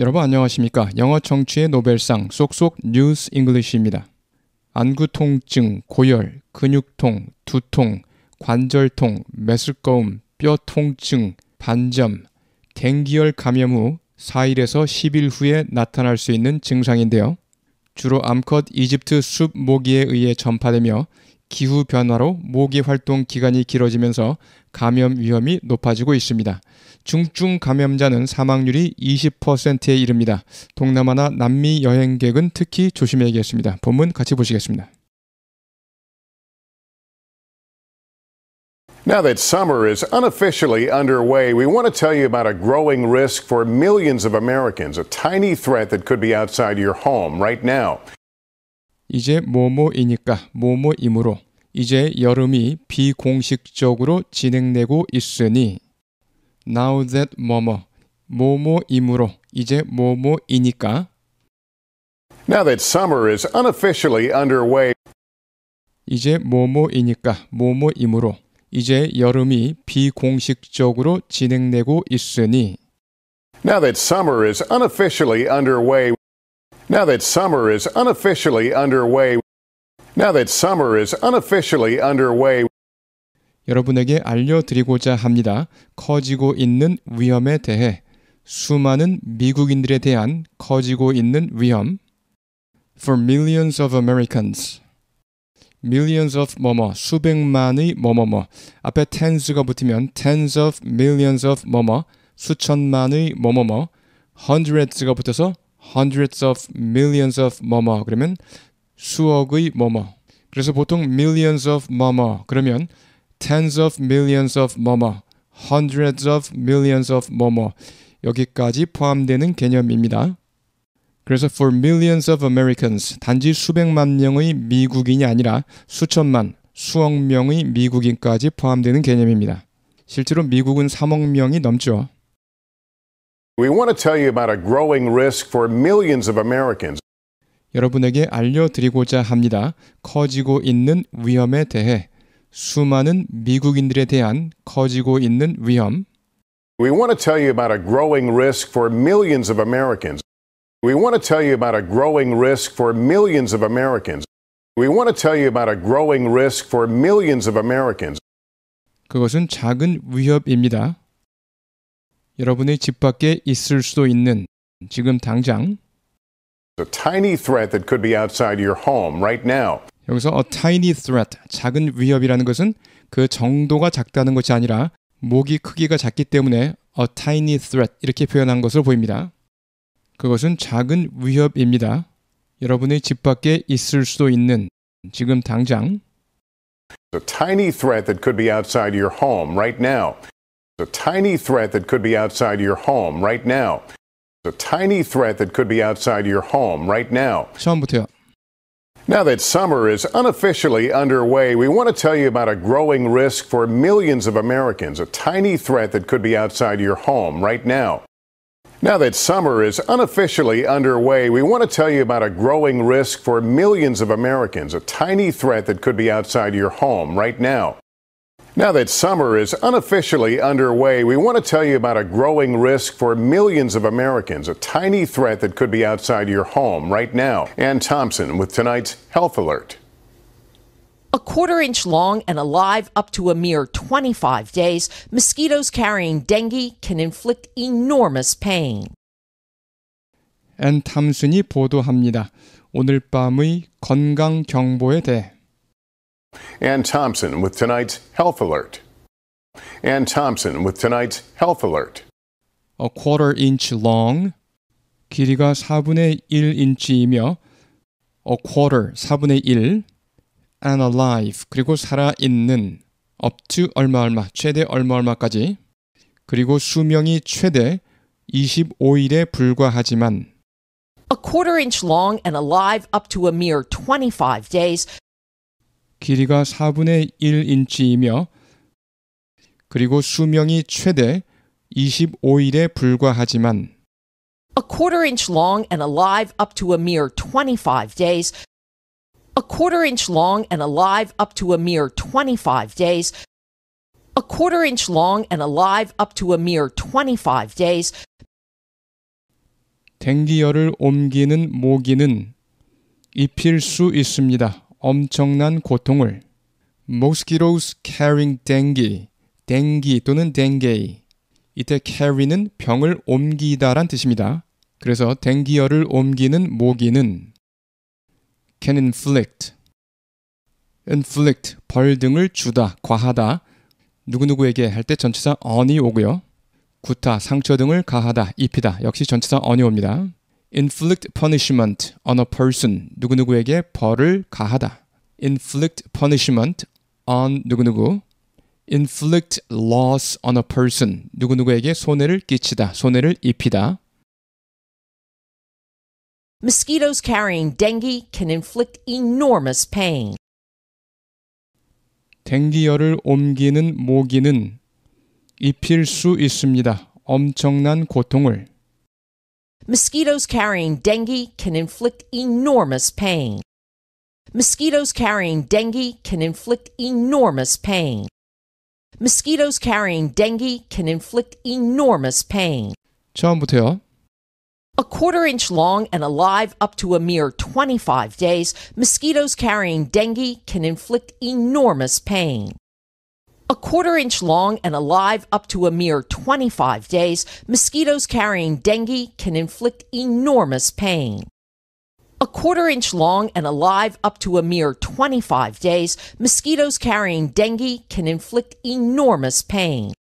여러분 안녕하십니까? 영어 청취의 노벨상 쏙쏙 뉴스 잉글리시입니다. 안구 통증, 고열, 근육통, 두통, 관절통, 메스꺼움, 뼈 통증, 반점, 댕기열 감염 후 4일에서 10일 후에 나타날 수 있는 증상인데요. 주로 암컷 이집트 숲 모기에 의해 전파되며 기후 변화로 모기 활동 기간이 길어지면서 감염 위험이 높아지고 있습니다. 중증 감염자는 사망률이 20%에 이릅니다. 동남아나 남미 여행객은 특히 조심해야겠습니다. 본문 같이 보시겠습니다. Now that summer is unofficially underway, we want to tell you about a growing risk for millions of Americans, a tiny threat that could be outside your home right now. 이제 뭐뭐이니까 뭐뭐이므로 이제 여름이 비공식적으로 진행되고 있으니 now that 뭐뭐 뭐뭐이므로 이제 뭐뭐이니까 Now that summer is unofficially underway 이제 뭐뭐이니까 뭐뭐이므로 이제 여름이 비공식적으로 진행되고 있으니 Now that summer is unofficially underway Now that summer is unofficially underway. Now that summer is unofficially underway. 여러분에게 알려드리고자 합니다. 커지고 있는 위험에 대해 수많은 미국인들에 대한 커지고 있는 위험. For millions of Americans. millions of 뭐뭐 수백만의 뭐뭐뭐 앞에 tens가 붙으면 tens of millions of 뭐뭐 수천만의 뭐뭐뭐 hundreds가 붙어서 hundreds of millions of 뭐뭐 그러면 수억의 뭐뭐 그래서 보통 millions of 뭐뭐 그러면 tens of millions of 뭐뭐 hundreds of millions of 뭐뭐 여기까지 포함되는 개념입니다. 그래서 for millions of Americans 단지 수백만 명의 미국인이 아니라 수천만 수억 명의 미국인까지 포함되는 개념입니다. 실제로 미국은 3억 명이 넘죠. We want to tell you about a growing risk for millions of Americans. 여러분에게 알려드리고자 합니다. 커지고 있는 위험에 대해 수많은 미국인들에 대한 커지고 있는 위험. We want to tell you about a growing risk for millions of Americans. We want to tell you about a growing risk for millions of Americans. We want to tell you about a growing risk for millions of Americans. 그것은 작은 위협입니다. 여러분의 집 밖에 있을 수도 있는 지금 당장 A tiny threat that could be outside your home right now. 여기서 a tiny threat, 작은 위협이라는 것은 그 정도가 작다는 것이 아니라 목이 크기가 작기 때문에 a tiny threat 이렇게 표현한 것으로 보입니다. 그것은 작은 위협입니다. 여러분의 집 밖에 있을 수도 있는 지금 당장 A tiny threat that could be outside your home right now. A tiny threat that could be outside your home right now. A tiny threat that could be outside your home right now. Now that summer is unofficially underway, we want to tell you about a growing risk for millions of Americans, a tiny threat that could be outside your home right now. Now that summer is unofficially underway, we want to tell you about a growing risk for millions of Americans, a tiny threat that could be outside your home right now. Now that summer is unofficially underway, we want to tell you about a growing risk for millions of Americans, a tiny threat that could be outside your home right now. Ann Thompson with tonight's Health Alert. A quarter inch long and alive up to a mere 25 days, mosquitoes carrying dengue can inflict enormous pain. Ann 탐슨이 보도합니다. 오늘 밤의 건강 경보에 대해 Ann Thompson with tonight's Health Alert. Ann Thompson with tonight's Health Alert. A quarter inch long, 길이가 4분의 인치이며, a quarter, 4분의 1, and alive, 그리고 살아있는, up to 얼마 얼마, 최대 얼마 얼마까지, 그리고 수명이 최대 25일에 불과하지만 A quarter inch long and alive up to a mere 25 days, 길이가 4분의 1인치이며 그리고 수명이 최대 25일에 불과하지만 A quarter inch long and alive up to a mere 25 days. A quarter inch long and alive up to a mere 25 days. A quarter inch long and alive up to a mere 25 days. 댕기열을 옮기는 모기는 입힐 수 있습니다. 엄청난 고통을 mosquitoes carrying dengue, 댕기 또는 dengue. 이때 carry는 병을 옮기다란 뜻입니다. 그래서 댕기어를 옮기는 모기는 can inflict, inflict 벌등을 주다, 과하다. 누구누구에게 할 때 전치사 on이 오고요. 구타, 상처 등을 가하다, 입히다 역시 전치사 on이 옵니다. inflict punishment on a person 누구누구에게 벌을 가하다. inflict punishment on 누구누구 inflict loss on a person 누구누구에게 손해를 끼치다. 손해를 입히다. Mosquitoes carrying dengue can inflict enormous pain. 댕기열을 옮기는 모기는 입힐 수 있습니다. 엄청난 고통을 Mosquitoes carrying dengue can inflict enormous pain. Mosquitoes carrying dengue can inflict enormous pain. Mosquitoes carrying dengue can inflict enormous pain. 처음부터요. A quarter inch long and alive up to a mere 25 days, mosquitoes carrying dengue can inflict enormous pain quarter inch long and alive up to a mere 25 days, mosquitoes carrying dengue can inflict enormous pain. A quarter inch long and alive up to a mere 25 days, mosquitoes carrying dengue can inflict enormous pain.